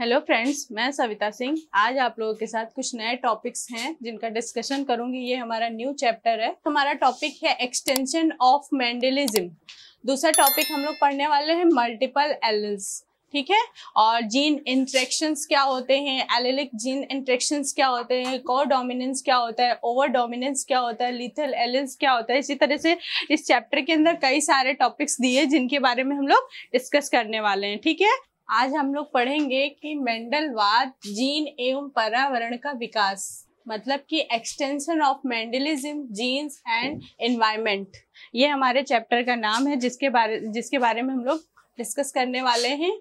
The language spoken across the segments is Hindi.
हेलो फ्रेंड्स मैं सविता सिंह आज आप लोगों के साथ कुछ नए टॉपिक्स हैं जिनका डिस्कशन करूंगी ये हमारा न्यू चैप्टर है हमारा टॉपिक है एक्सटेंशन ऑफ मैंडलिज्म दूसरा टॉपिक हम लोग पढ़ने वाले हैं मल्टीपल एल्स ठीक है और जीन इंट्रेक्शंस क्या होते हैं एलिलिक जीन इंट्रेक्शंस क्या होते हैं को डोमिनेंस क्या होता है ओवर डोमिनेंस क्या होता है लिथल एलिल्स क्या होता है इसी तरह से इस चैप्टर के अंदर कई सारे टॉपिक्स दिए जिनके बारे में हम लोग डिस्कस करने वाले हैं ठीक है आज हम लोग पढ़ेंगे कि मेंडलवाद जीन एवं पर्यावरण का विकास मतलब कि extension of Mendelism genes and environment ये हमारे चैप्टर का नाम है जिसके बारे जिसके बारे में हम लोग डिस्कस करने वाले हैं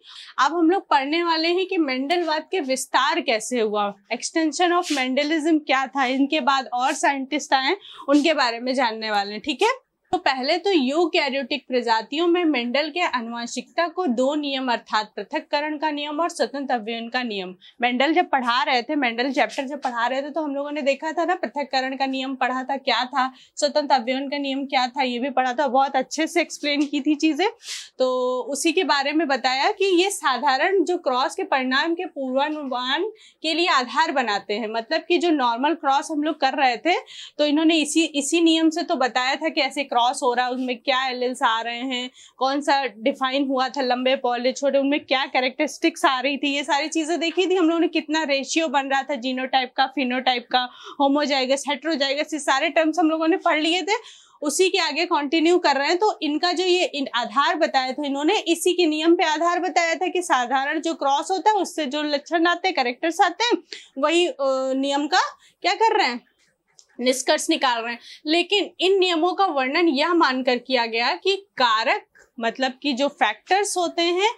अब हम लोग पढ़ने वाले हैं कि मेंडलवाद के विस्तार कैसे हुआ एक्सटेंशन ऑफ मेंडलिज्म क्या था इनके बाद और साइंटिस्ट आए उनके बारे में जानने वाले हैं ठीक है तो पहले तो यूकैरियोटिक प्रजातियों में मेंडल के अनुवांशिकता को दो नियम अर्थात पृथककरण का नियम और स्वतंत्र अव्ययन का नियम मेंडल जब पढ़ा रहे थे मेंडल चैप्टर जब पढ़ा रहे थे तो हम लोगों ने देखा था ना पृथककरण का नियम पढ़ा था क्या था स्वतंत्र अव्ययन का नियम क्या था ये भी पढ़ा था बहुत अच्छे से एक्सप्लेन की थी चीज़ें तो उसी के बारे में बताया कि ये साधारण जो क्रॉस के परिणाम के पूर्वानुमान के लिए आधार बनाते हैं मतलब कि जो नॉर्मल क्रॉस हम लोग कर रहे थे तो इन्होंने इसी इसी नियम से तो बताया था कि ऐसे क्रॉस क्रॉस हो रहा है उनमें क्या एलिल्स आ रहे हैं कौन सा डिफाइन हुआ था लंबे पौले छोटे उनमें क्या करेक्टरिस्टिक्स आ रही थी ये सारी चीज़ें देखी थी हम लोगों ने कितना रेशियो बन रहा था जीनोटाइप का फिनोटाइप का होमोजाइगस हेट्रोजाइगस ये सारे टर्म्स हम लोगों ने पढ़ लिए थे उसी के आगे कंटिन्यू कर रहे हैं तो इनका जो ये आधार बताया था इन्होंने इसी के नियम पे आधार बताया था कि साधारण जो क्रॉस होता है उससे जो लक्षण आते हैं करेक्टर्स आते हैं वही नियम का क्या कर रहे हैं निष्कर्ष निकाल रहे हैं लेकिन इन नियमों का वर्णन यह मानकर किया गया कि कारक मतलब कि जो फैक्टर्स होते हैं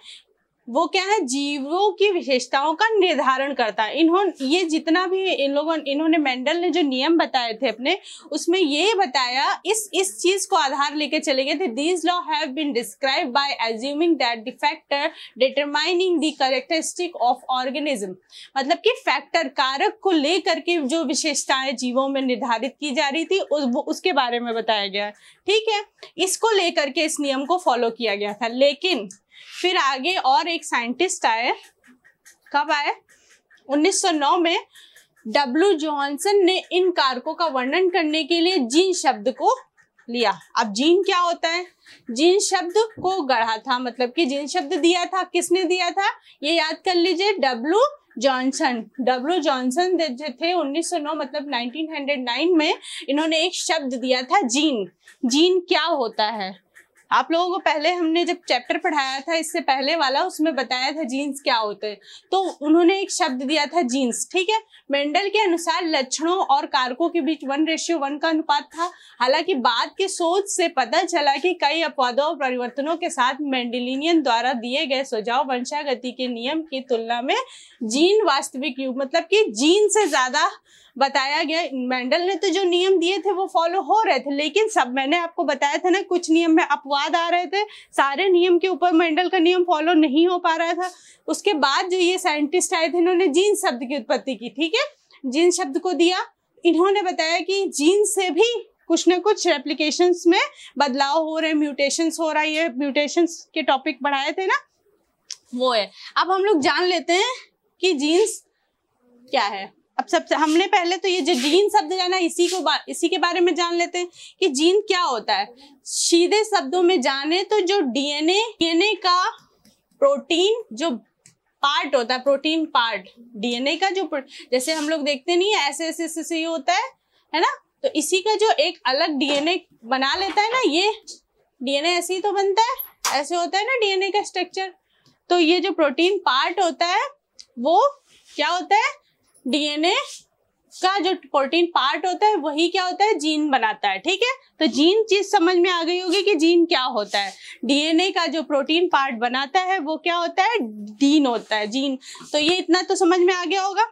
वो क्या है जीवों की विशेषताओं का निर्धारण करता है इन्होंने ये जितना भी इन लोगों इन्होंने मेंडल ने जो नियम बताए थे अपने उसमें ये बताया इस इस चीज को आधार लेके चले गए थे these law have been describe by assuming that the factor determining the characteristic of organism मतलब कि फैक्टर कारक को लेकर के जो विशेषताएं जीवों में निर्धारित की जा रही थी उस, उसके बारे में बताया गया ठीक है इसको लेकर के इस नियम को फॉलो किया गया था लेकिन फिर आगे और एक साइंटिस्ट आए कब आए 1909 में डब्ल्यू जॉनसन ने इन कारकों का वर्णन करने के लिए जीन शब्द को लिया अब जीन क्या होता है जीन शब्द को गढ़ा था मतलब कि जीन शब्द दिया था किसने दिया था ये याद कर लीजिए डब्ल्यू जॉनसन डब्ल्यू जॉनसन जो थे 1909 मतलब 1909 में इन्होंने एक शब्द दिया था जीन जीन क्या होता है आप लोगों को पहले हमने जब चैप्टर पढ़ाया था इससे पहले वाला उसमें बताया था जीन्स क्या होते हैं तो उन्होंने एक शब्द दिया था जीन्स ठीक है मेंडल के अनुसार लक्षणों और कारकों के बीच वन रेशियो वन का अनुपात था हालांकि बाद के सोच से पता चला कि कई अपवादों और परिवर्तनों के साथ मेंडलिनियन द्वारा दिए गए सुझाव वंशागति के नियम की तुलना में जीन वास्तविक युग मतलब कि जीन से ज्यादा बताया गया मेंडल ने तो जो नियम दिए थे वो फॉलो हो रहे थे लेकिन सब मैंने आपको बताया था ना कुछ नियम में अपवाद आ रहे थे सारे नियम के ऊपर मेंडल का नियम फॉलो नहीं हो पा रहा था उसके बाद जो ये साइंटिस्ट आए थे इन्होंने जीन शब्द की उत्पत्ति की ठीक है जीन शब्द को दिया इन्होंने बताया कि जीन से भी कुछ ना कुछ रेप्लीकेशन में बदलाव हो रहे म्यूटेशन हो रहा है म्यूटेशन के टॉपिक बढ़ाए थे ना वो है अब हम लोग जान लेते हैं कि जीन्स क्या है अब सबसे हमने पहले तो ये जो जीन शब्द जाना इसी को इसी के बारे में जान लेते हैं कि जीन क्या होता है सीधे शब्दों में जाने तो जो डीएनए डीएनए का प्रोटीन जो पार्ट होता है प्रोटीन पार्ट डीएनए का जो जैसे हम लोग देखते नहीं है ऐसे ऐसे ऐसे होता है है ना तो इसी का जो एक अलग डीएनए बना लेता है ना ये डीएनए ऐसे ही तो बनता है ऐसे होता है ना डीएनए का स्ट्रक्चर तो ये जो प्रोटीन पार्ट होता है वो क्या होता है डीएनए का जो प्रोटीन पार्ट होता है वही क्या होता है जीन बनाता है ठीक है तो जीन चीज समझ में आ गई होगी कि जीन क्या होता है डीएनए का जो प्रोटीन पार्ट बनाता है वो क्या होता है डीन होता है जीन तो ये इतना तो समझ में आ गया होगा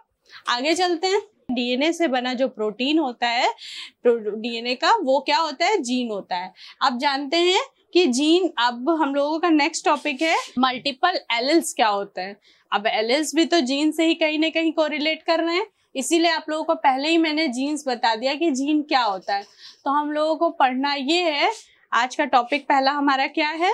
आगे चलते हैं डीएनए से बना जो प्रोटीन होता है डीएनए का वो क्या होता है जीन होता है आप जानते हैं कि जीन अब हम लोगों का नेक्स्ट टॉपिक है मल्टीपल एलिल्स क्या होते हैं अब एलिल्स भी तो जीन से ही कहीं ना कहीं कोरिलेट कर रहे हैं इसीलिए आप लोगों को पहले ही मैंने जीन्स बता दिया कि जीन क्या होता है तो हम लोगों को पढ़ना ये है आज का टॉपिक पहला हमारा क्या है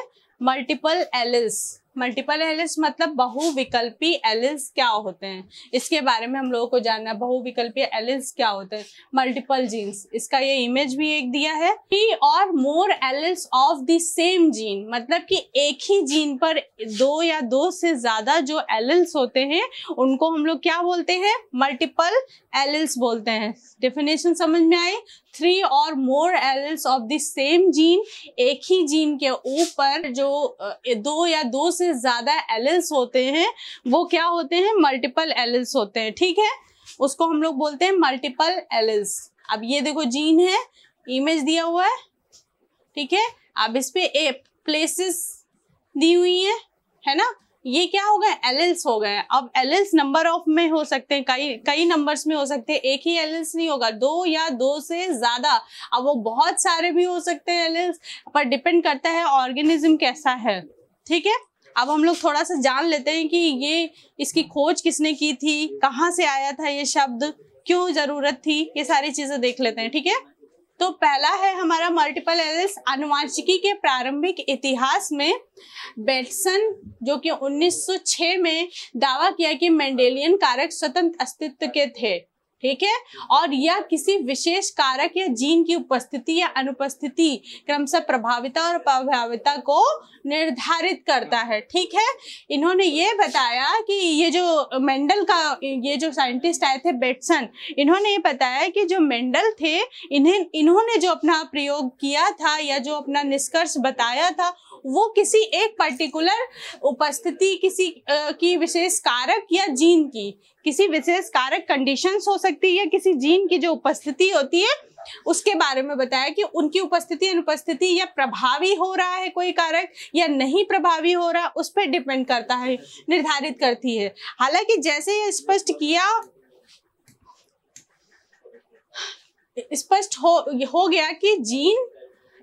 मल्टीपल एलिल्स मल्टीपल एलिस मतलब बहुविकल्पी एलिस क्या होते हैं इसके बारे में हम लोगों को जानना है बहुविकल्पी एलिस क्या होते हैं मल्टीपल जीन्स इसका ये इमेज भी एक दिया है कि or more alleles of the same gene मतलब कि एक ही जीन पर दो या दो से ज्यादा जो एलिस होते हैं उनको हम लोग क्या बोलते हैं मल्टीपल एलिस बोलते हैं डेफिनेशन समझ में आई three or more alleles of the same gene एक ही जीन के ऊपर जो दो या दो से ज़्यादा एल्स होते हैं वो क्या होते हैं मल्टीपल एल्स होते हैं ठीक है उसको हम लोग बोलते हैं मल्टीपल एल्स अब ये देखो जीन है इमेज दिया हुआ है ठीक है अब इस पर प्लेसेस दी हुई है है ना ये क्या हो गए एल्स हो गए अब एल्स नंबर ऑफ में हो सकते हैं कई कई नंबर्स में हो सकते हैं एक ही एलएल्स नहीं होगा दो या दो से ज्यादा अब वो बहुत सारे भी हो सकते हैं एल्स पर डिपेंड करता है ऑर्गेनिज्म कैसा है ठीक है अब हम लोग थोड़ा सा जान लेते हैं कि ये इसकी खोज किसने की थी कहाँ से आया था ये शब्द क्यों जरूरत थी ये सारी चीजें देख लेते हैं ठीक है तो पहला है हमारा मल्टीपल एलिस अनुवांशिकी के प्रारंभिक इतिहास में बेटसन जो कि 1906 में दावा किया कि मेंडेलियन कारक स्वतंत्र अस्तित्व के थे ठीक है और यह किसी विशेष कारक या जीन की उपस्थिति या अनुपस्थिति क्रमशः प्रभाविता और प्रभाविता को निर्धारित करता है ठीक है इन्होंने ये बताया कि ये जो मेंडल का ये जो साइंटिस्ट आए थे बेटसन इन्होंने ये बताया कि जो मेंडल थे इन्हें इन्होंने जो अपना प्रयोग किया था या जो अपना निष्कर्ष बताया था वो किसी एक पर्टिकुलर उपस्थिति किसी की विशेष कारक या जीन की किसी विशेष कारक कंडीशंस हो सकती है किसी जीन की जो उपस्थिति होती है उसके बारे में बताया कि उनकी उपस्थिति अनुपस्थिति या प्रभावी हो रहा है कोई कारक या नहीं प्रभावी हो रहा उस पर डिपेंड करता है निर्धारित करती है हालांकि जैसे ये स्पष्ट किया स्पष्ट हो हो गया कि जीन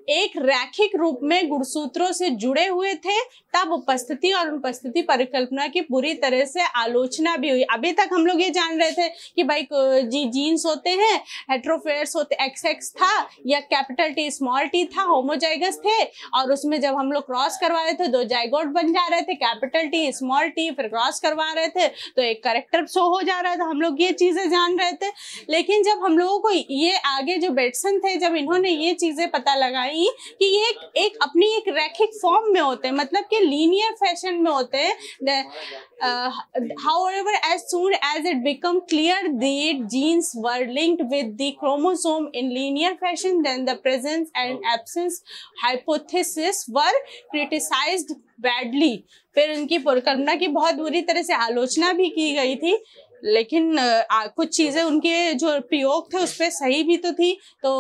एक रैखिक रूप में गुणसूत्रों से जुड़े हुए थे तब उपस्थिति और अनुपस्थिति परिकल्पना की पूरी तरह से आलोचना भी हुई अभी तक हम लोग ये जान रहे थे कि भाई जी जीन्स होते हैं हेट्रोफेयर्स होते एक्स एक्स था या कैपिटल टी स्मॉल टी था होमोजाइगस थे और उसमें जब हम लोग क्रॉस करवा रहे थे दो जाइगोट बन जा रहे थे कैपिटल टी स्मॉल टी फिर क्रॉस करवा रहे थे तो एक करेक्टर शो हो जा रहा था हम लोग ये चीजें जान रहे थे लेकिन जब हम लोगों को ये आगे जो बेटसन थे जब इन्होंने ये चीजें पता लगाई रही कि ये एक, एक अपनी एक रैखिक फॉर्म में होते हैं मतलब कि लीनियर फैशन में होते हैं however as soon as it become clear that genes were linked with the chromosome in linear fashion then the presence and absence hypothesis were criticised badly फिर उनकी परिकल्पना की बहुत बुरी तरह से आलोचना भी की गई थी लेकिन आ, कुछ चीजें उनके जो प्रयोग थे उस पर सही भी तो थी तो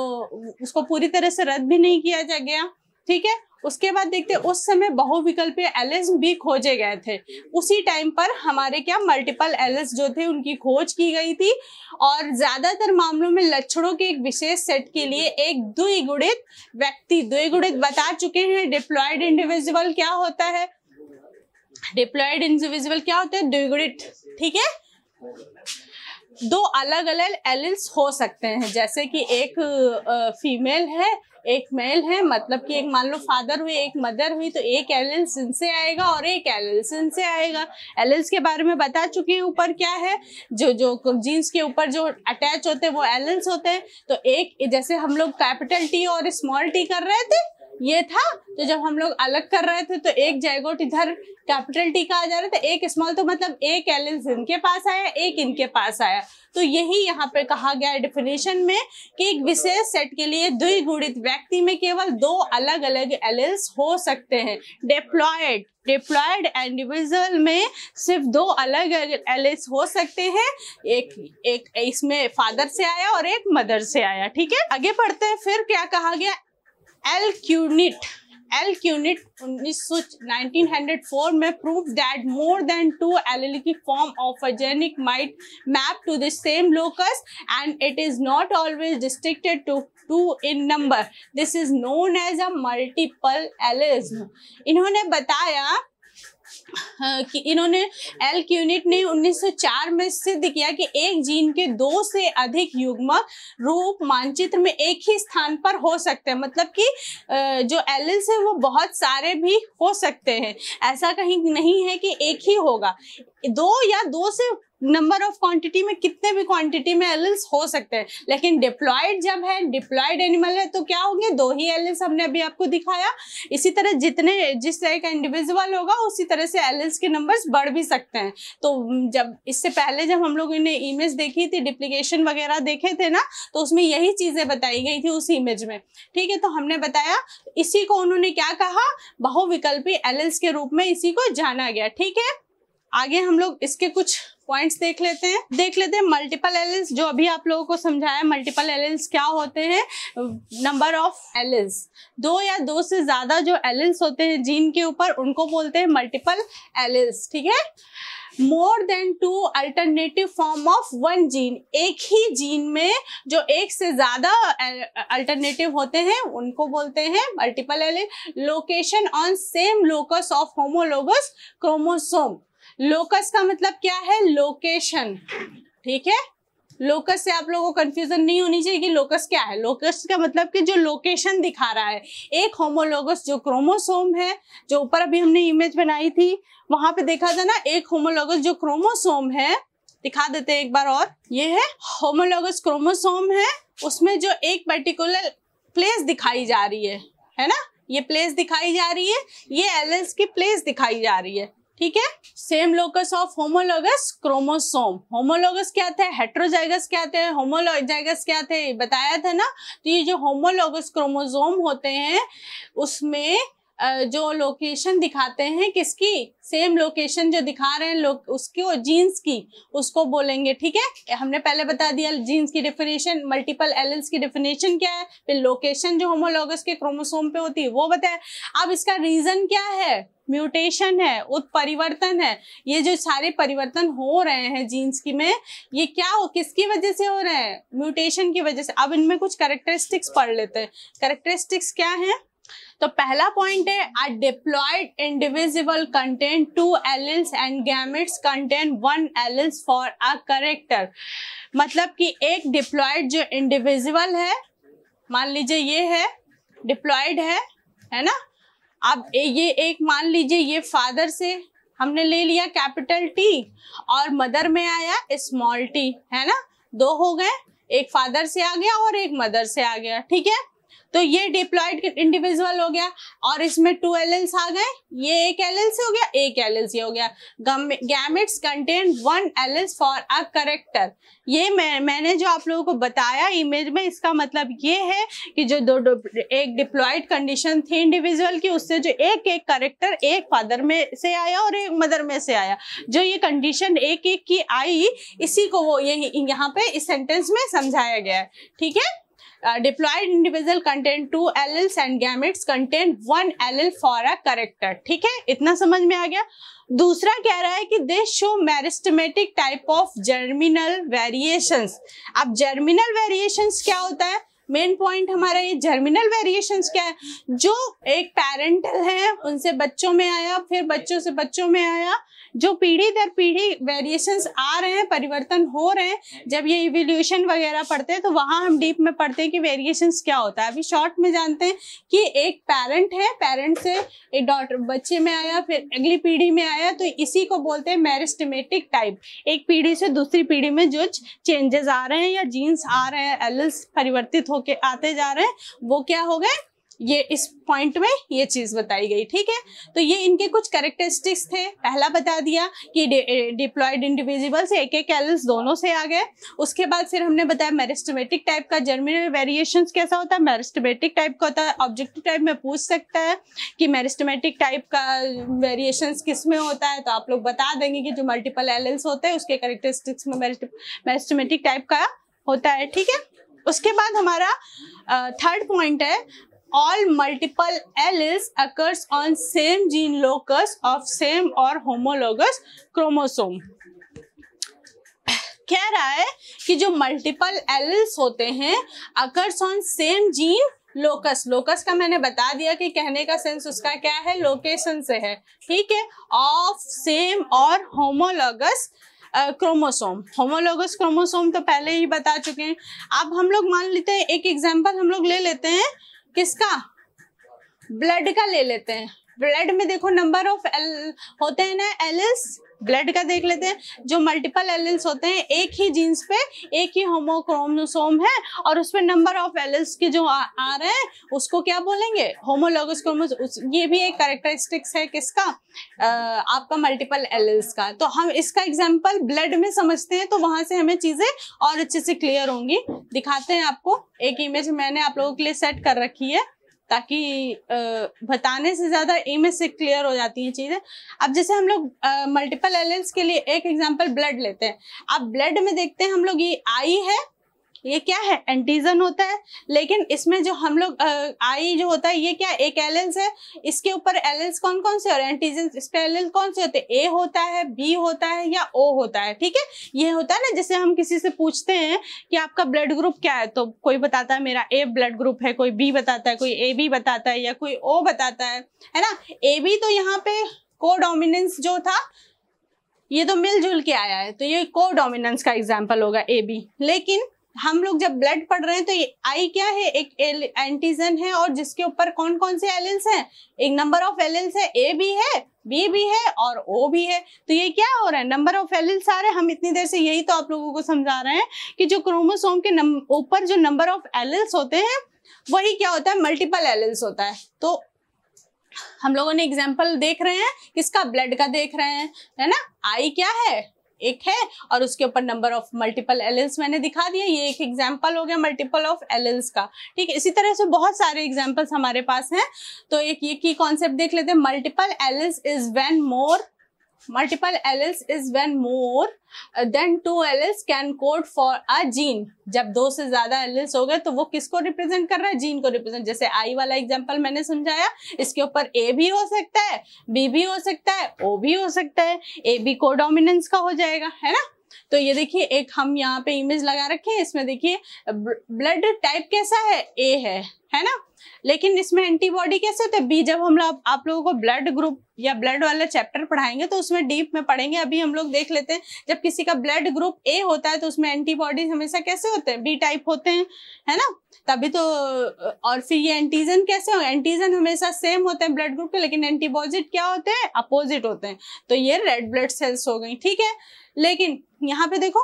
उसको पूरी तरह से रद्द भी नहीं किया जा गया ठीक है उसके बाद देखते उस समय बहुविकल्पीय एलएस भी खोजे गए थे उसी टाइम पर हमारे क्या मल्टीपल एलएस जो थे उनकी खोज की गई थी और ज्यादातर मामलों में लक्षणों के एक विशेष सेट के लिए एक द्विगुणित व्यक्ति द्विगुणित बता चुके हैं डिप्लॉयड इंडिविजुअल क्या होता है डिप्लॉयड इंडिविजुअल क्या होता है द्विगुणित ठीक है दो अलग अलग एलिल्स हो सकते हैं जैसे कि एक फीमेल है एक मेल है मतलब कि एक मान लो फादर हुई एक मदर हुई तो एक एलिल्स इनसे आएगा और एक एलिल्स इनसे आएगा एलिल्स के बारे में बता चुके हैं ऊपर क्या है जो जो जीन्स के ऊपर जो अटैच होते हैं वो एलिल्स होते हैं तो एक जैसे हम लोग कैपिटल टी और स्मॉल टी कर रहे थे ये था तो जब हम लोग अलग कर रहे थे तो एक जयगोट इधर कैपिटल टी का आ जा रहा था एक स्मॉल तो मतलब एक एल इनके पास आया एक इनके पास आया तो यही यहाँ पर कहा गया है डिफिनेशन में कि एक विशेष सेट के लिए द्विगुणित व्यक्ति में केवल दो अलग अलग एल हो सकते हैं डेप्लॉयड डिप्लॉयड इंडिविजुअल में सिर्फ दो अलग अलग एलिस हो सकते हैं एक एक इसमें फादर से आया और एक मदर से आया ठीक है आगे पढ़ते हैं फिर क्या कहा गया एल्क्यूनिट एल्क्यूनिट 1904 में prove that more than two allelic form of a genic might map to the same locus and it is not always restricted to two in number this is known as a multiple allelism इन्होंने बताया हाँ, कि इन्होंने एल क्यूनिट ने 1904 में सिद्ध किया कि एक जीन के दो से अधिक युग्म रूप मानचित्र में एक ही स्थान पर हो सकते हैं मतलब कि जो एल्स है वो बहुत सारे भी हो सकते हैं ऐसा कहीं नहीं है कि एक ही होगा दो या दो से नंबर ऑफ क्वांटिटी में कितने भी क्वांटिटी में एलिल्स हो सकते हैं लेकिन डिप्लॉयड जब है डिप्लॉयड एनिमल है तो क्या होंगे दो ही एलिल्स हमने अभी आपको दिखाया इसी तरह जितने जिस तरह का इंडिविजुअल होगा उसी तरह से एलिल्स के नंबर्स बढ़ भी सकते हैं तो जब इससे पहले जब हम लोगों ने इमेज देखी थी डिप्लीकेशन वगैरह देखे थे ना तो उसमें यही चीज़ें बताई गई थी उस इमेज में ठीक है तो हमने बताया इसी को उन्होंने क्या कहा बहुविकल्पी एलिल्स के रूप में इसी को जाना गया ठीक है आगे हम लोग इसके कुछ पॉइंट्स देख लेते हैं देख लेते हैं मल्टीपल एल जो अभी आप लोगों को समझाया मल्टीपल एलिल्स क्या होते हैं नंबर ऑफ एल दो या दो से ज्यादा जो एल होते हैं जीन के ऊपर उनको बोलते हैं मल्टीपल एल ठीक है more than two alternative form of one gene एक ही जीन में जो एक से ज्यादा अल्टरनेटिव होते हैं उनको बोलते हैं multiple allele location on same locus of homologous chromosome locus का मतलब क्या है लोकेशन ठीक है लोकस से आप लोगों को कंफ्यूजन नहीं होनी चाहिए कि लोकस क्या है लोकस का मतलब कि जो लोकेशन दिखा रहा है एक होमोलोगस जो क्रोमोसोम है जो ऊपर अभी हमने इमेज बनाई थी वहां पे देखा था ना एक होमोलोगस जो क्रोमोसोम है दिखा देते हैं एक बार और ये है होमोलोगस क्रोमोसोम है उसमें जो एक पर्टिकुलर प्लेस दिखाई जा रही है है ना ये प्लेस दिखाई जा रही है ये एल की प्लेस दिखाई जा रही है ठीक है same locus of homologous chromosome homologous क्या थे हेट्रोजाइगस क्या थे होमोलोजाइगस क्या थे बताया था ना तो ये जो होमोलोगस क्रोमोसोम होते हैं उसमें जो लोकेशन दिखाते हैं किसकी सेम लोकेशन जो दिखा रहे हैं लोग उसकी और जीन्स की उसको बोलेंगे ठीक है हमने पहले बता दिया जीन्स की डिफिनेशन मल्टीपल एलएल्स की डिफिनेशन क्या है फिर लोकेशन जो होमोलोगस के क्रोमोसोम पे होती है वो बताया अब इसका रीजन क्या है म्यूटेशन है उत्परिवर्तन है ये जो सारे परिवर्तन हो रहे हैं जीन्स की में ये क्या हो किसकी वजह से हो रहे हैं म्यूटेशन की वजह से अब इनमें कुछ करेक्टरिस्टिक्स पढ़ लेते हैं करेक्टरिस्टिक्स क्या हैं तो पहला पॉइंट है are diploid individual content two alleles and gametes content one alleles for a character मतलब कि एक डिप्लॉयड जो इंडिविजुअल है मान लीजिए ये है डिप्लॉयड है है ना अब ये एक मान लीजिए ये फादर से हमने ले लिया कैपिटल टी और मदर में आया स्मॉल टी है ना दो हो गए एक फादर से आ गया और एक मदर से आ गया ठीक है तो ये डिप्लॉयड इंडिविजुअल हो गया और इसमें टू एलेल्स आ गए ये एक एलेल्स हो गया एक एलेल्स ये हो गया gametes contain one alleles for a character ये मैं मैंने जो आप लोगों को बताया इमेज में इसका मतलब ये है कि जो दो, दो एक डिप्लॉयड कंडीशन थी इंडिविजुअल की उससे जो एक एक करेक्टर एक फादर में से आया और एक मदर में से आया जो ये कंडीशन एक एक की आई इसी को वो यही यहाँ पे इस सेंटेंस में समझाया गया है ठीक है individual content two alleles and gametes content one allele for a character ठीक है इतना समझ में आ गया दूसरा कह रहा है कि they show meristematic type of germinal variations अब जर्मिनल वेरिएशंस क्या होता है मेन पॉइंट हमारा ये जर्मिनल वेरिएशंस क्या है जो एक पेरेंटल है उनसे बच्चों में आया फिर बच्चों से बच्चों में आया जो पीढ़ी दर पीढ़ी वेरिएशंस आ रहे हैं परिवर्तन हो रहे हैं जब ये इवोल्यूशन वगैरह पढ़ते हैं तो वहाँ हम डीप में पढ़ते हैं कि वेरिएशंस क्या होता है अभी शॉर्ट में जानते हैं कि एक पेरेंट है पेरेंट से एक डॉटर बच्चे में आया फिर अगली पीढ़ी में आया तो इसी को बोलते हैं मैरिस्टमेटिक टाइप एक पीढ़ी से दूसरी पीढ़ी में जो चेंजेस आ रहे हैं या जीन्स आ रहे हैं एलल्स परिवर्तित होके आते जा रहे हैं वो क्या हो गए ये इस पॉइंट में ये चीज बताई गई ठीक है तो ये इनके कुछ करेक्टरिस्टिक्स थे पहला बता दिया कि डिप्लॉयड इंडिविजुअल्स एक एक एल्स दोनों से आ गए उसके बाद फिर हमने बताया मेरिस्टमेटिक टाइप का जर्मिनल वेरिएशन कैसा होता है मेरिस्टमेटिक टाइप का होता है ऑब्जेक्टिव टाइप में पूछ सकता है कि मेरिस्टमेटिक टाइप का वेरिएशन किस में होता है तो आप लोग बता देंगे कि जो मल्टीपल एल्स होते हैं उसके करेक्टरिस्टिक्स में मेरिस्टमेटिक टाइप का होता है ठीक है उसके बाद हमारा थर्ड पॉइंट है all multiple alleles occurs on same gene locus of same or homologous chromosome कह रहा है कि जो मल्टीपल एलिल्स होते हैं occurs on same gene locus locus का मैंने बता दिया कि कहने का सेंस उसका क्या है लोकेशन से है ठीक है of same or homologous chromosome homologous chromosome तो पहले ही बता चुके हैं अब हम लोग मान लेते हैं एक एग्जांपल हम लोग ले लेते हैं किसका ब्लड का ले लेते हैं ब्लड में देखो नंबर ऑफ एल होते हैं ना एलिस ब्लड का देख लेते हैं जो मल्टीपल एलिल्स होते हैं एक ही जीन्स पे एक ही होमोक्रोमोसोम है और पर नंबर ऑफ एलिल्स के जो आ, आ रहे हैं उसको क्या बोलेंगे होमोलोगस क्रोमोस ये भी एक करेक्टरिस्टिक्स है किसका आ, आपका मल्टीपल एलिल्स का तो हम इसका एग्जाम्पल ब्लड में समझते हैं तो वहां से हमें चीजें और अच्छे से क्लियर होंगी दिखाते हैं आपको एक इमेज मैंने आप लोगों के लिए सेट कर रखी है ताकि बताने से ज़्यादा इमेज से क्लियर हो जाती हैं चीज़ें अब जैसे हम लोग मल्टीपल एल के लिए एक एग्जाम्पल ब्लड लेते हैं अब ब्लड में देखते हैं हम लोग ये आई है ये क्या है एंटीजन होता है लेकिन इसमें जो हम लोग आई जो होता है ये क्या एक एलेंस है इसके ऊपर एलेंस कौन कौन से और एंटीजन इस पे एलेंस कौन से होते हैं ए होता है बी होता है या ओ होता है ठीक है ये होता है ना जैसे हम किसी से पूछते हैं कि आपका ब्लड ग्रुप क्या है तो कोई बताता है मेरा ए ब्लड ग्रुप है कोई बी बताता है कोई ए बी बताता है या कोई ओ बताता है है ना ए बी तो यहाँ पे को डोमिनेंस जो था ये तो मिलजुल के आया है तो ये को डोमिनेंस का एग्जाम्पल होगा ए बी लेकिन हम लोग जब ब्लड पढ़ रहे हैं तो ये आई क्या है एक एंटीजन है और जिसके ऊपर कौन कौन से एलेंस हैं एक नंबर ऑफ एलेंस है ए भी है बी भी है और ओ भी है तो ये क्या हो रहा है नंबर ऑफ रहे हैं हम इतनी देर से यही तो आप लोगों को समझा रहे हैं कि जो क्रोमोसोम के ऊपर जो नंबर ऑफ एलेंस होते हैं वही क्या होता है मल्टीपल एलेंस होता है तो हम लोगों ने एग्जाम्पल देख रहे हैं किसका ब्लड का देख रहे हैं है ना आई क्या है एक है और उसके ऊपर नंबर ऑफ मल्टीपल एलेंस मैंने दिखा दिया ये एक एग्जाम्पल हो गया मल्टीपल ऑफ एलेंस का ठीक है इसी तरह से बहुत सारे एग्जाम्पल्स हमारे पास हैं तो एक ये की कॉन्सेप्ट देख लेते हैं multiple allele is when more multiple alleles is when more uh, than two alleles can code for a gene जब दो से ज्यादा alleles हो गए तो वो किसको रिप्रेजेंट कर रहा है जीन को रिप्रेजेंट जैसे आई वाला एग्जांपल मैंने समझाया इसके ऊपर ए भी हो सकता है बी भी हो सकता है ओ भी हो सकता है ए बी को डोमिनेंस का हो जाएगा है ना तो ये देखिए एक हम यहाँ पे इमेज लगा रखे हैं इसमें देखिए ब्लड टाइप कैसा है ए है है ना लेकिन इसमें एंटीबॉडी कैसे होते हैं बी जब हम लोग आप लोगों को ब्लड ग्रुप या ब्लड वाला चैप्टर पढ़ाएंगे तो उसमें डीप में पढ़ेंगे अभी हम लोग देख लेते हैं जब किसी का ब्लड ग्रुप ए होता है तो उसमें एंटीबॉडीज हमेशा कैसे होते हैं बी टाइप होते हैं है ना तभी तो और फिर ये एंटीजन कैसे हो एंटीजन हमेशा सेम होते हैं ब्लड ग्रुप के लेकिन एंटीबॉजिट क्या होते हैं अपोजिट होते हैं तो ये रेड ब्लड सेल्स हो गई ठीक है लेकिन यहाँ पे देखो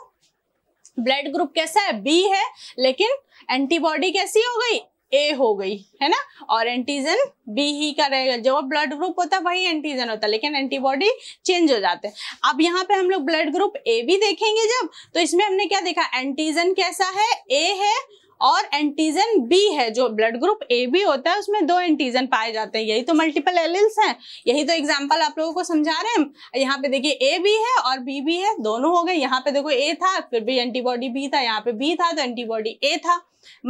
ब्लड ग्रुप कैसा है बी है लेकिन एंटीबॉडी कैसी हो गई ए हो गई है ना और एंटीजन बी ही का रहेगा जो ब्लड ग्रुप होता है वही एंटीजन होता है लेकिन एंटीबॉडी चेंज हो जाते हैं अब यहाँ पे हम लोग ब्लड ग्रुप ए भी देखेंगे जब तो इसमें हमने क्या देखा एंटीजन कैसा है ए है और एंटीजन बी है जो ब्लड ग्रुप ए बी होता है उसमें दो एंटीजन पाए जाते हैं यही तो मल्टीपल एलिल्स हैं यही तो एग्जाम्पल आप लोगों को समझा रहे हैं यहाँ पे देखिए ए बी है और बी बी है दोनों हो गए यहाँ पे देखो ए था फिर भी एंटीबॉडी बी था यहाँ पे बी था तो एंटीबॉडी ए था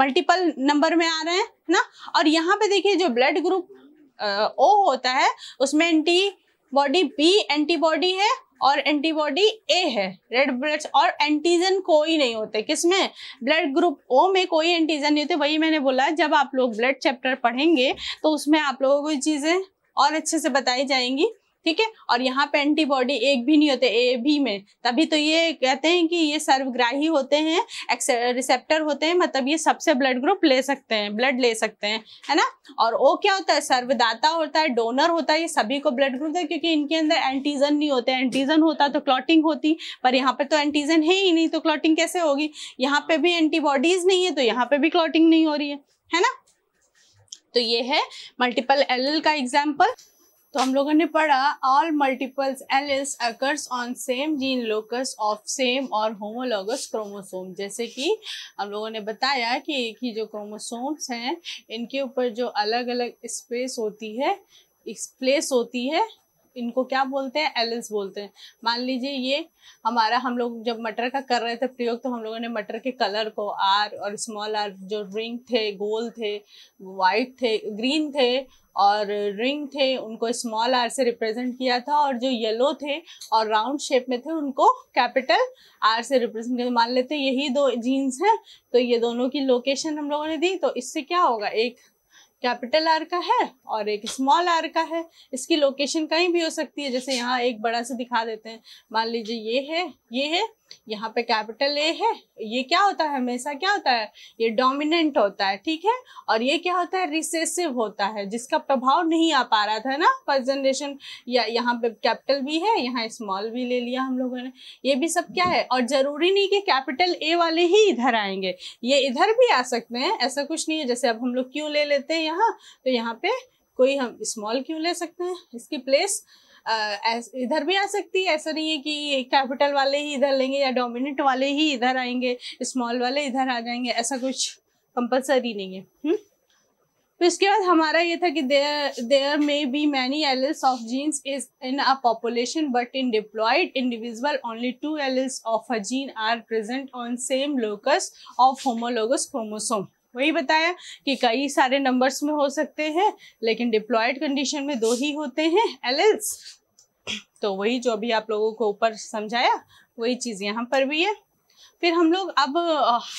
मल्टीपल नंबर में आ रहे हैं ना और यहाँ पे देखिए जो ब्लड ग्रुप ओ होता है उसमें एंटी बॉडी बी एंटीबॉडी है और एंटीबॉडी ए है रेड ब्लड और एंटीजन कोई नहीं होते किसमें ब्लड ग्रुप ओ में कोई एंटीजन नहीं होते वही मैंने बोला जब आप लोग ब्लड चैप्टर पढ़ेंगे तो उसमें आप लोगों को चीज़ें और अच्छे से बताई जाएंगी ठीक है और यहाँ पे एंटीबॉडी एक भी नहीं होते ए भी में तभी तो ये कहते हैं कि ये सर्वग्राही होते हैं रिसेप्टर होते हैं मतलब ये सबसे ब्लड ग्रुप ले सकते हैं ब्लड ले सकते हैं है ना और वो क्या होता है सर्वदाता होता है डोनर होता है ये सभी को ब्लड ग्रुप है क्योंकि इनके अंदर एंटीजन नहीं होते एंटीजन होता तो क्लॉटिंग होती पर यहाँ पर तो एंटीजन है ही नहीं तो क्लॉटिंग कैसे होगी यहाँ पे भी एंटीबॉडीज नहीं है तो यहाँ पे भी क्लॉटिंग नहीं हो रही है है ना तो ये है मल्टीपल एल का एग्जाम्पल तो हम लोगों ने पढ़ा all multiples alleles occurs on same gene locus of same or homologous chromosome जैसे कि हम लोगों ने बताया कि एक ही जो क्रोमोसोम्स हैं इनके ऊपर जो अलग अलग स्पेस होती है प्लेस होती है इनको क्या बोलते हैं एलिस बोलते हैं मान लीजिए ये हमारा हम लोग जब मटर का कर रहे थे प्रयोग तो हम लोगों ने मटर के कलर को आर और स्मॉल आर जो रिंग थे गोल थे वाइट थे ग्रीन थे और रिंग थे उनको स्मॉल आर से रिप्रेजेंट किया था और जो येलो थे और राउंड शेप में थे उनको कैपिटल आर से रिप्रेजेंट किया मान लेते यही दो जीन्स हैं तो ये दोनों की लोकेशन हम लोगों ने दी तो इससे क्या होगा एक कैपिटल आर का है और एक स्मॉल आर का है इसकी लोकेशन कहीं भी हो सकती है जैसे यहाँ एक बड़ा सा दिखा देते हैं मान लीजिए ये है ये है यहाँ पे कैपिटल ए है ये क्या होता है हमेशा क्या होता है ये डोमिनेंट होता है ठीक है और ये क्या होता है रिसेसिव होता है जिसका प्रभाव नहीं आ पा रहा था ना फर्स्ट जनरेशन या यहाँ पे कैपिटल भी है यहाँ स्मॉल भी ले लिया हम लोगों ने ये भी सब क्या है और ज़रूरी नहीं कि कैपिटल ए वाले ही इधर आएंगे ये इधर भी आ सकते हैं ऐसा कुछ नहीं है जैसे अब हम लोग क्यों ले लेते हैं यहाँ तो यहाँ पे कोई हम स्मॉल क्यों ले सकते हैं इसकी प्लेस इधर भी आ सकती है ऐसा नहीं है कि कैपिटल वाले ही इधर लेंगे या डोमिनेंट वाले ही इधर आएंगे स्मॉल वाले इधर आ जाएंगे ऐसा कुछ कंपलसरी नहीं है तो इसके बाद हमारा ये था कि there there may be many alleles of genes is in a population but in diploid individual only two alleles of a gene are present on same locus of homologous chromosome वही बताया कि कई सारे नंबर्स में हो सकते हैं लेकिन डिप्लॉयड कंडीशन में दो ही होते हैं एल तो वही जो अभी आप लोगों को ऊपर समझाया वही चीज़ यहाँ पर भी है फिर हम लोग अब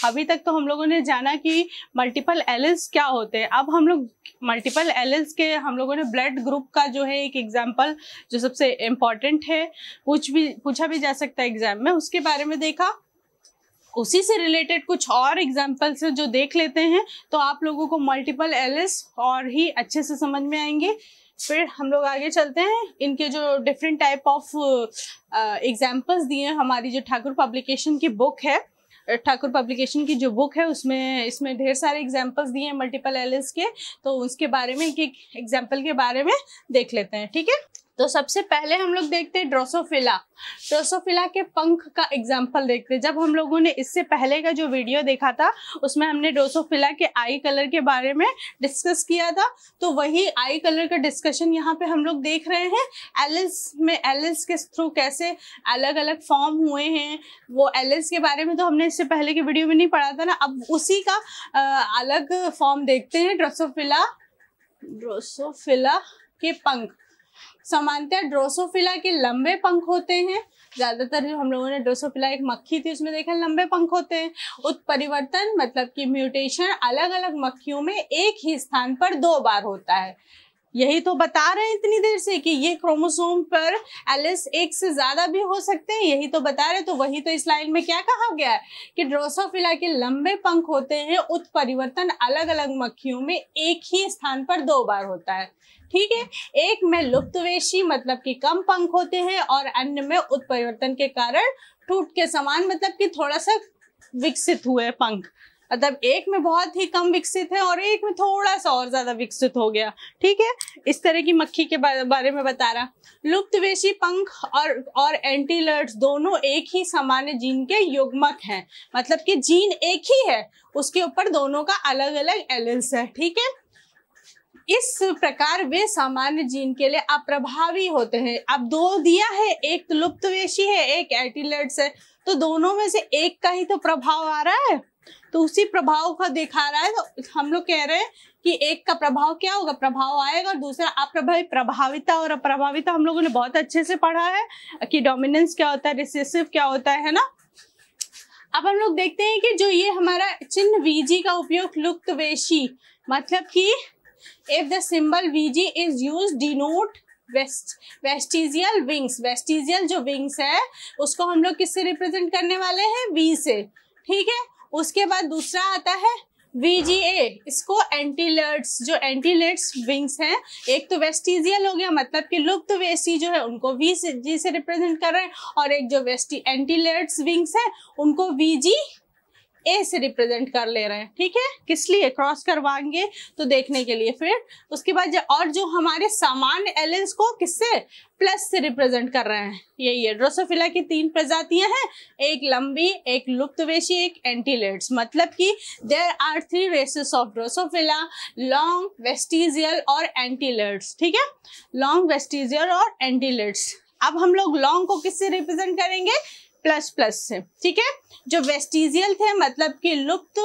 अभी तक तो हम लोगों ने जाना कि मल्टीपल एलएल्स क्या होते हैं अब हम लोग मल्टीपल एलएल्स के हम लोगों ने ब्लड ग्रुप का जो है एक एग्जाम्पल जो सबसे इम्पॉर्टेंट है पूछ भी पूछा भी जा सकता है एग्जाम में उसके बारे में देखा उसी से रिलेटेड कुछ और एग्जाम्पल्स जो देख लेते हैं तो आप लोगों को मल्टीपल एल और ही अच्छे से समझ में आएंगे फिर हम लोग आगे चलते हैं इनके जो डिफरेंट टाइप ऑफ एग्जाम्पल्स दिए हैं हमारी जो ठाकुर पब्लिकेशन की बुक है ठाकुर पब्लिकेशन की जो बुक है उसमें इसमें ढेर सारे एग्जाम्पल्स दिए हैं मल्टीपल एल के तो उसके बारे में एक एग्जाम्पल के बारे में देख लेते हैं ठीक है तो सबसे पहले हम लोग देखते हैं ड्रोसोफिला ड्रोसोफिला के पंख का एग्जाम्पल देखते हैं जब हम लोगों ने इससे पहले का जो वीडियो देखा था उसमें हमने ड्रोसोफिला के आई कलर के बारे में डिस्कस किया था तो वही आई कलर का डिस्कशन यहाँ पे हम लोग देख रहे हैं एलिस में एलिस के थ्रू कैसे अलग अलग फॉर्म हुए हैं वो एलिस के बारे में तो हमने इससे पहले के वीडियो में नहीं पढ़ा था ना अब उसी का अलग फॉर्म देखते हैं ड्रोसोफिला ड्रोसोफिला के पंख समानता ड्रोसोफिला के लंबे पंख होते हैं ज़्यादातर जो हम लोगों ने ड्रोसोफिला एक मक्खी थी उसमें देखा लंबे पंख होते हैं उत्परिवर्तन मतलब कि म्यूटेशन अलग अलग मक्खियों में एक ही स्थान पर दो बार होता है यही तो बता रहे हैं इतनी देर से कि ये क्रोमोसोम पर एलिस एक से ज़्यादा भी हो सकते हैं यही तो बता रहे तो वही तो इस लाइन में क्या कहा गया है कि ड्रोसोफिला के लंबे पंख होते हैं उत्परिवर्तन अलग अलग मक्खियों में एक ही स्थान पर दो बार होता है ठीक है एक में लुप्तवेशी मतलब कि कम पंख होते हैं और अन्य में उत्परिवर्तन के कारण टूट के समान मतलब कि थोड़ा सा विकसित हुए पंख मतलब एक में बहुत ही कम विकसित है और एक में थोड़ा सा और ज्यादा विकसित हो गया ठीक है इस तरह की मक्खी के बारे में बता रहा लुप्तवेशी पंख और और एंटीलर्ट्स दोनों एक ही सामान्य जीन के युग्मक हैं मतलब कि जीन एक ही है उसके ऊपर दोनों का अलग अलग एलेंस है ठीक है इस प्रकार वे सामान्य जीन के लिए अप्रभावी होते हैं अब दो दिया है एक तो लुप्तवेशी है एक एटिलट्स है तो दोनों में से एक का ही तो प्रभाव आ रहा है तो उसी प्रभाव का दिखा रहा है तो हम लोग कह रहे हैं कि एक का प्रभाव क्या होगा प्रभाव आएगा और दूसरा अप्रभावी प्रभाविता और अप्रभाविता हम लोगों ने बहुत अच्छे से पढ़ा है कि डोमिनेंस क्या होता है रिसेसिव क्या होता है ना अब हम लोग देखते हैं कि जो ये हमारा चिन्ह वीजी का उपयोग लुप्तवेशी मतलब कि if the symbol vg is used denote vest vestigial wings vestigial जो विंग्स है उसको हम लोग किससे रिप्रेजेंट करने वाले हैं वी से ठीक है उसके बाद दूसरा आता है वी जी ए इसको एंटीलर्ट्स जो एंटीलर्ट्स विंग्स हैं एक तो वेस्टिजियल हो गया मतलब कि लुप्त तो वेस्टी जो है उनको वी जी से रिप्रेजेंट कर रहे हैं और एक जो वेस्टी एंटीलर्ट्स विंग्स हैं उनको वी जी ए से रिप्रेजेंट कर ले रहे हैं ठीक है किस लिए क्रॉस करवाएंगे तो देखने के लिए फिर उसके बाद जो और जो हमारे सामान्य एलेंस को किससे प्लस से रिप्रेजेंट कर रहे हैं यही है ड्रोसोफिला की तीन प्रजातियां हैं एक लंबी एक लुप्तवेशी एक एंटीलेट्स मतलब कि there are three races of Drosophila long vestigial और एंटीलेट्स ठीक है लॉन्ग वेस्टिजियल और एंटीलेट्स अब हम लोग लॉन्ग को किससे रिप्रेजेंट करेंगे प्लस प्लस से ठीक है जो वेस्टिजियल थे मतलब कि लुप्त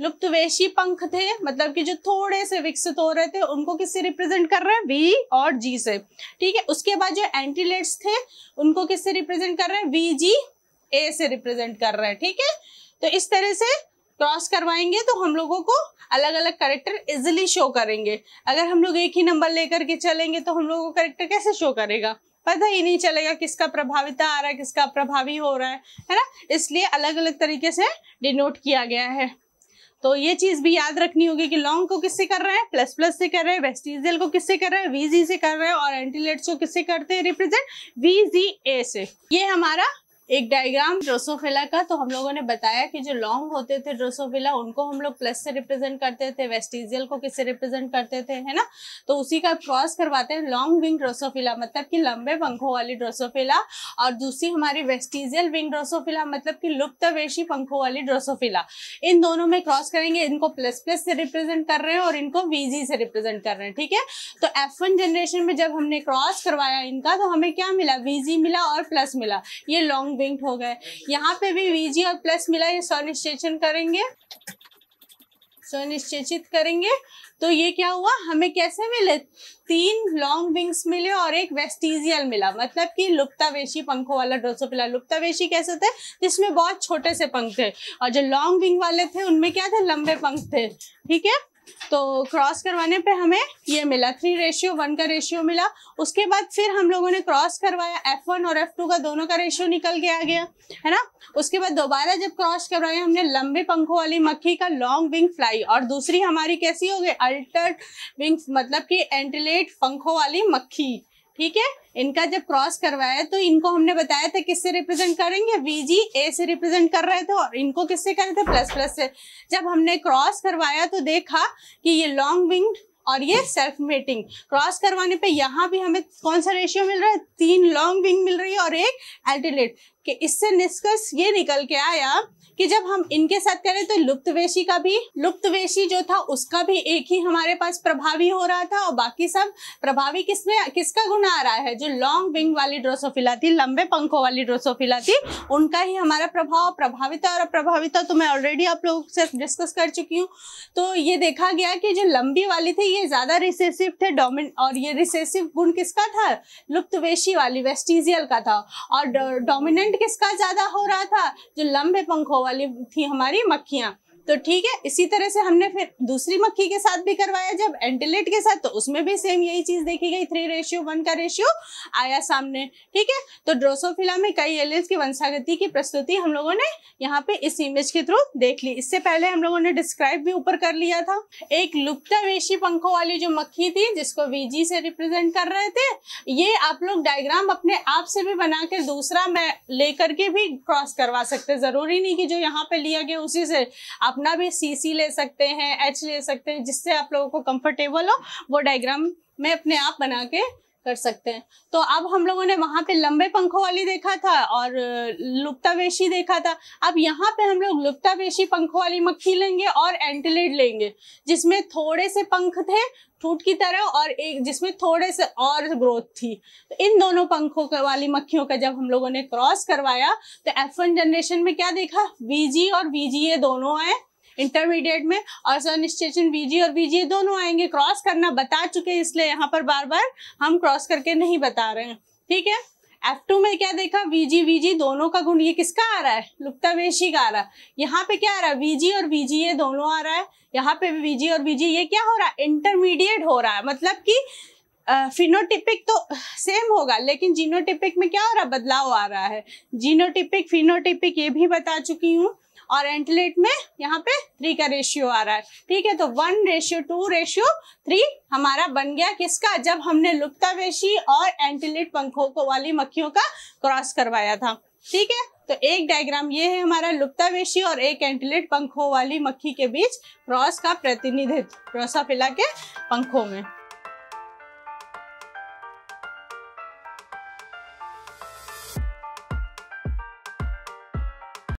लुप्त वेशी पंख थे मतलब कि जो थोड़े से विकसित हो रहे थे उनको किससे रिप्रेजेंट कर रहे हैं वी और जी से ठीक है उसके बाद जो एंटीलेट्स थे उनको किससे रिप्रेजेंट कर रहे हैं वी जी ए से रिप्रेजेंट कर रहे हैं ठीक है तो इस तरह से क्रॉस करवाएंगे तो हम लोगों को अलग अलग करेक्टर इजिली शो करेंगे अगर हम लोग एक ही नंबर लेकर के चलेंगे तो हम लोगों को करेक्टर कैसे शो करेगा पता ही नहीं चलेगा किसका प्रभाविता आ रहा है किसका प्रभावी हो रहा है है ना इसलिए अलग अलग तरीके से डिनोट किया गया है तो ये चीज भी याद रखनी होगी कि लॉन्ग को किससे कर रहे हैं प्लस प्लस से कर रहे हैं वेस्टिजियल को किससे कर रहे हैं वीजी से कर रहे हैं और एंटीलेट्स को किससे करते हैं रिप्रेजेंट वीजीए से ये हमारा एक डायग्राम ड्रोसोफिला का तो हम लोगों ने बताया कि जो लॉन्ग होते थे ड्रोसोफिला उनको हम लोग प्लस से रिप्रेजेंट करते थे वेस्टिजियल को किससे रिप्रेजेंट करते थे है ना तो उसी का क्रॉस करवाते हैं लॉन्ग विंग ड्रोसोफिला मतलब कि लंबे पंखों वाली ड्रोसोफिला और दूसरी हमारी वेस्टिजियल विंग ड्रोसोफिला मतलब कि लुप्तवेशी पंखों वाली ड्रोसोफिला इन दोनों में क्रॉस करेंगे इनको प्लस प्लस से रिप्रेजेंट कर रहे हैं और इनको वीजी से रिप्रेजेंट कर रहे हैं ठीक है तो एफ जनरेशन में जब हमने क्रॉस करवाया इनका तो हमें क्या मिला वीजी मिला और प्लस मिला ये लॉन्ग इनविंक्ट हो गए यहाँ पे भी वीजी और प्लस मिला ये सोनिस्टेशन करेंगे सुनिश्चित करेंगे तो ये क्या हुआ हमें कैसे मिले तीन लॉन्ग विंग्स मिले और एक वेस्टिजियल मिला मतलब कि लुप्तावेशी पंखों वाला ड्रोसोपिला लुप्तावेशी कैसे थे जिसमें बहुत छोटे से पंख थे और जो लॉन्ग विंग वाले थे उनमें क्या थे लंबे पंख थे ठीक है तो क्रॉस करवाने पे हमें ये मिला थ्री रेशियो वन का रेशियो मिला उसके बाद फिर हम लोगों ने क्रॉस करवाया एफ वन और एफ टू का दोनों का रेशियो निकल के आ गया है ना उसके बाद दोबारा जब क्रॉस करवाया हमने लंबे पंखों वाली मक्खी का लॉन्ग विंग फ्लाई और दूसरी हमारी कैसी हो गई अल्टर विंग्स मतलब कि एंटिलेट पंखों वाली मक्खी ठीक है इनका जब क्रॉस करवाया तो इनको हमने बताया था किससे रिप्रेजेंट करेंगे वीजी ए से रिप्रेजेंट कर रहे थे और इनको किससे कर रहे थे प्लस प्लस से जब हमने क्रॉस करवाया तो देखा कि ये लॉन्ग विंग और ये सेल्फ मेटिंग क्रॉस करवाने पे यहाँ भी हमें कौन सा रेशियो मिल रहा है तीन लॉन्ग विंग मिल रही है और एक एल्टिलेट कि इससे निष्कर्ष ये निकल के आया कि जब हम इनके साथ करें तो लुप्तवेशी का भी लुप्तवेशी जो था उसका भी एक ही हमारे पास प्रभावी हो रहा था और बाकी सब प्रभावी किसमें किसका गुण आ रहा है जो लॉन्ग विंग वाली ड्रोसोफिला थी लंबे पंखों वाली ड्रोसोफिला थी उनका ही हमारा प्रभाव प्रभावित और अप्रभावित तो मैं ऑलरेडी आप लोगों से डिस्कस कर चुकी हूँ तो ये देखा गया कि जो लंबी वाली थी ये ज़्यादा रिसेसिव थे डोमिन और ये रिसेसिव गुण किसका था लुप्तवेशी वाली वेस्टिजियल का था और डोमिनेंट किसका ज्यादा हो रहा था जो लंबे पंखों वाली थी हमारी मक्खियां तो ठीक है इसी तरह से हमने फिर दूसरी मक्खी के साथ भी करवाया जब एंटीलेट के साथ तो उसमें भी सेम यही चीज देखी गई थ्री रेशियो वन का रेशियो आया सामने ठीक है तो ड्रोसोफिला में कई एलियंस की वंशागति की प्रस्तुति हम लोगों ने यहाँ पे इस इमेज के थ्रू देख ली इससे पहले हम लोगों ने डिस्क्राइब भी ऊपर कर लिया था एक लुप्तावेशी पंखों वाली जो मक्खी थी जिसको वीजी से रिप्रेजेंट कर रहे थे ये आप लोग डायग्राम अपने आप से भी बना के दूसरा मैं लेकर के भी क्रॉस करवा सकते जरूरी नहीं कि जो यहाँ पे लिया गया उसी से आप अपना भी सी सी ले सकते हैं एच ले सकते हैं जिससे आप लोगों को कंफर्टेबल हो वो डायग्राम में अपने आप बना के कर सकते हैं तो अब हम लोगों ने वहां पे लंबे पंखों वाली देखा था और लुप्तावेशी देखा था अब यहाँ पे हम लोग लुप्तावेशी पंखों वाली मक्खी लेंगे और एंटीलेड लेंगे जिसमें थोड़े से पंख थे ठूट की तरह और एक जिसमें थोड़े से और ग्रोथ थी तो इन दोनों पंखों के वाली मक्खियों का जब हम लोगों ने क्रॉस करवाया तो एफ जनरेशन में क्या देखा वीजी और वीजीए दोनों आए इंटरमीडिएट में और सन स्टेशन बीजी और बीजी दोनों आएंगे क्रॉस करना बता चुके इसलिए यहाँ पर बार बार हम क्रॉस करके नहीं बता रहे हैं ठीक है F2 में क्या देखा VG VG दोनों का गुण ये किसका आ रहा है लुप्तावेशी का आ रहा है यहाँ पे क्या आ रहा है VG और VG ये दोनों आ रहा है यहाँ पे भी VG और VG ये क्या हो रहा है इंटरमीडिएट हो रहा है मतलब कि फिनोटिपिक तो सेम होगा लेकिन जीनोटिपिक में क्या हो रहा है बदलाव आ रहा है जीनोटिपिक फिनोटिपिक ये भी बता चुकी हूँ और एंटीलेट में यहाँ पे थ्री का रेशियो आ रहा है ठीक है तो one ratio two ratio three हमारा बन गया किसका जब हमने लुप्तावेशी और एंटीलेट पंखों को वाली मक्खियों का क्रॉस करवाया था ठीक है तो एक डायग्राम ये है हमारा लुप्तावेशी और एक एंटीलेट पंखों वाली मक्खी के बीच क्रॉस का प्रतिनिधित्व रसाफिला के पंखों में